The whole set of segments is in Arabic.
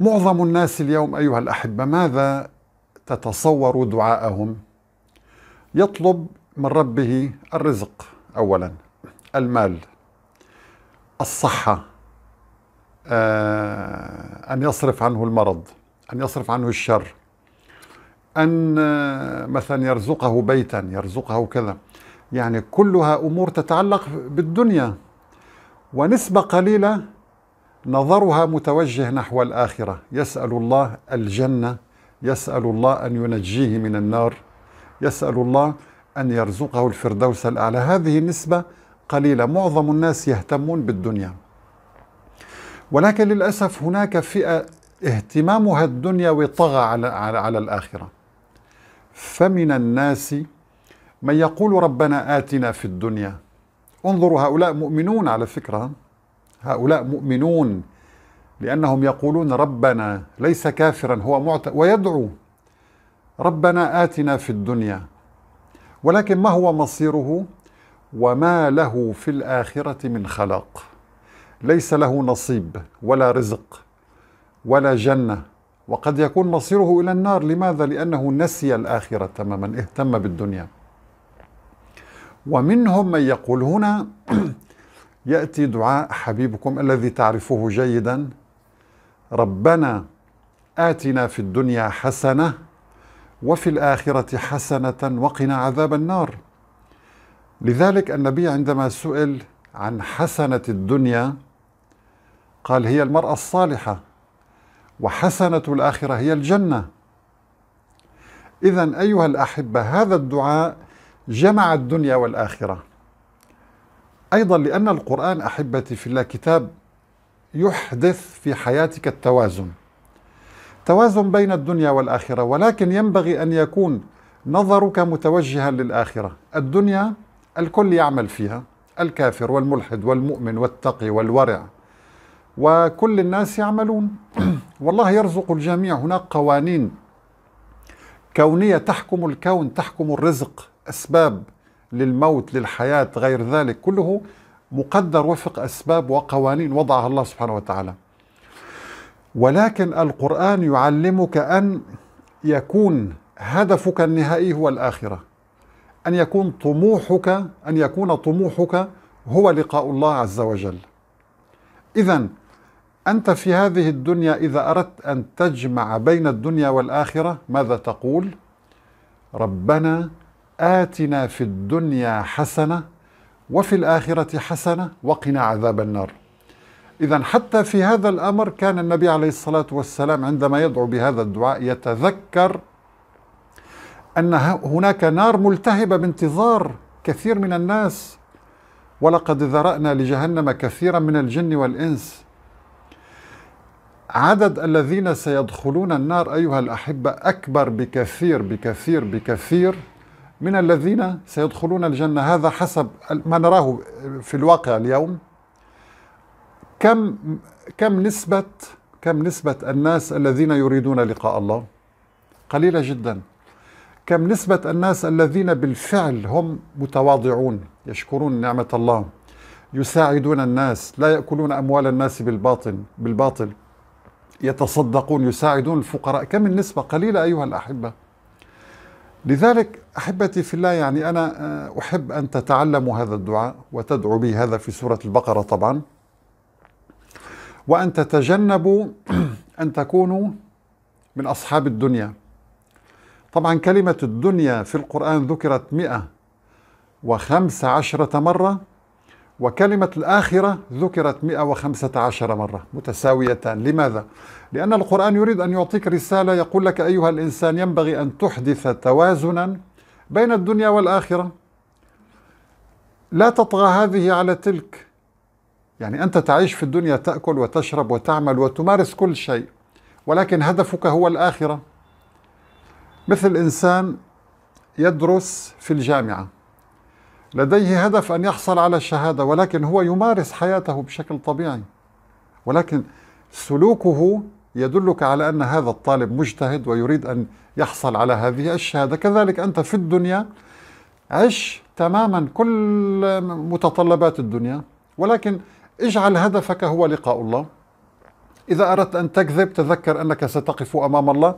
معظم الناس اليوم ايها الاحبه ماذا تتصور دعاءهم يطلب من ربه الرزق اولا المال الصحه آه، ان يصرف عنه المرض ان يصرف عنه الشر ان آه، مثلا يرزقه بيتا يرزقه كذا يعني كلها امور تتعلق بالدنيا ونسبه قليله نظرها متوجه نحو الآخرة يسأل الله الجنة يسأل الله أن ينجيه من النار يسأل الله أن يرزقه الفردوس الأعلى هذه نسبة قليلة معظم الناس يهتمون بالدنيا ولكن للأسف هناك فئة اهتمامها الدنيوي طغى على, على, على الآخرة فمن الناس من يقول ربنا آتنا في الدنيا انظروا هؤلاء مؤمنون على فكرة هؤلاء مؤمنون لأنهم يقولون ربنا ليس كافرا هو معت ويدعو ربنا آتنا في الدنيا ولكن ما هو مصيره وما له في الآخرة من خلاق ليس له نصيب ولا رزق ولا جنة وقد يكون مصيره إلى النار لماذا؟ لأنه نسي الآخرة تماما اهتم بالدنيا ومنهم من يقول هنا ياتي دعاء حبيبكم الذي تعرفه جيدا ربنا اتنا في الدنيا حسنه وفي الاخره حسنه وقنا عذاب النار لذلك النبي عندما سئل عن حسنه الدنيا قال هي المراه الصالحه وحسنه الاخره هي الجنه اذا ايها الاحبه هذا الدعاء جمع الدنيا والاخره أيضا لأن القرآن أحبتي في الله كتاب يحدث في حياتك التوازن توازن بين الدنيا والآخرة ولكن ينبغي أن يكون نظرك متوجها للآخرة الدنيا الكل يعمل فيها الكافر والملحد والمؤمن والتقي والورع وكل الناس يعملون والله يرزق الجميع هناك قوانين كونية تحكم الكون تحكم الرزق أسباب للموت للحياة غير ذلك كله مقدر وفق أسباب وقوانين وضعها الله سبحانه وتعالى ولكن القرآن يعلمك أن يكون هدفك النهائي هو الآخرة أن يكون طموحك أن يكون طموحك هو لقاء الله عز وجل إذا أنت في هذه الدنيا إذا أردت أن تجمع بين الدنيا والآخرة ماذا تقول؟ ربنا آتنا في الدنيا حسنة وفي الآخرة حسنة وقنا عذاب النار إذا حتى في هذا الأمر كان النبي عليه الصلاة والسلام عندما يدعو بهذا الدعاء يتذكر أن هناك نار ملتهبة بانتظار كثير من الناس ولقد ذرأنا لجهنم كثيرا من الجن والإنس عدد الذين سيدخلون النار أيها الأحبة أكبر بكثير بكثير بكثير من الذين سيدخلون الجنة هذا حسب ما نراه في الواقع اليوم كم كم نسبة كم نسبة الناس الذين يريدون لقاء الله؟ قليلة جدا كم نسبة الناس الذين بالفعل هم متواضعون يشكرون نعمة الله يساعدون الناس لا يأكلون أموال الناس بالباطل بالباطل يتصدقون يساعدون الفقراء كم النسبة قليلة أيها الأحبة لذلك احبتي في الله يعني انا آه، احب ان تتعلموا هذا الدعاء وتدعو به هذا في سوره البقره طبعا وان تتجنبوا ان تكونوا من اصحاب الدنيا طبعا كلمه الدنيا في القران ذكرت 115 مره وكلمة الآخرة ذكرت 115 مرة متساويتان لماذا؟ لأن القرآن يريد أن يعطيك رسالة يقول لك أيها الإنسان ينبغي أن تحدث توازنا بين الدنيا والآخرة لا تطغى هذه على تلك يعني أنت تعيش في الدنيا تأكل وتشرب وتعمل وتمارس كل شيء ولكن هدفك هو الآخرة مثل إنسان يدرس في الجامعة لديه هدف أن يحصل على الشهادة ولكن هو يمارس حياته بشكل طبيعي ولكن سلوكه يدلك على أن هذا الطالب مجتهد ويريد أن يحصل على هذه الشهادة كذلك أنت في الدنيا عش تماما كل متطلبات الدنيا ولكن اجعل هدفك هو لقاء الله إذا أردت أن تكذب تذكر أنك ستقف أمام الله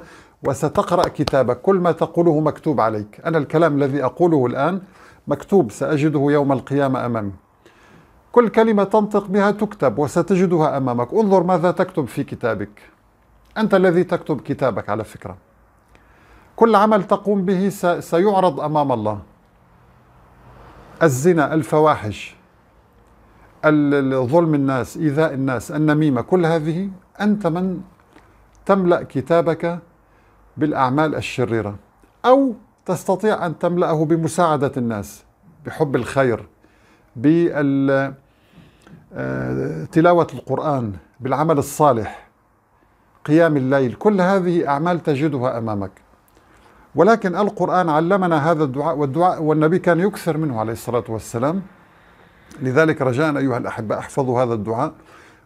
وستقرأ كتابك كل ما تقوله مكتوب عليك أنا الكلام الذي أقوله الآن مكتوب سأجده يوم القيامة أمامي كل كلمة تنطق بها تكتب وستجدها أمامك انظر ماذا تكتب في كتابك أنت الذي تكتب كتابك على فكرة كل عمل تقوم به سيعرض أمام الله الزنا الفواحش ظلم الناس إيذاء الناس النميمة كل هذه أنت من تملأ كتابك بالأعمال الشريرة أو تستطيع أن تملأه بمساعدة الناس بحب الخير بتلاوة آه، القرآن بالعمل الصالح قيام الليل كل هذه أعمال تجدها أمامك ولكن القرآن علمنا هذا الدعاء والدعاء والنبي كان يكثر منه عليه الصلاة والسلام لذلك رجاء أيها الأحبة احفظوا هذا الدعاء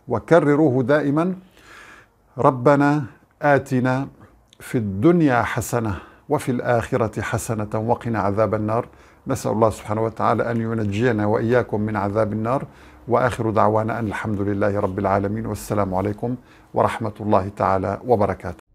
وكرروه دائما ربنا آتنا في الدنيا حسنة وفي الآخرة حسنة وقنا عذاب النار نسأل الله سبحانه وتعالى أن ينجينا وإياكم من عذاب النار وآخر دعوانا أن الحمد لله رب العالمين والسلام عليكم ورحمة الله تعالى وبركاته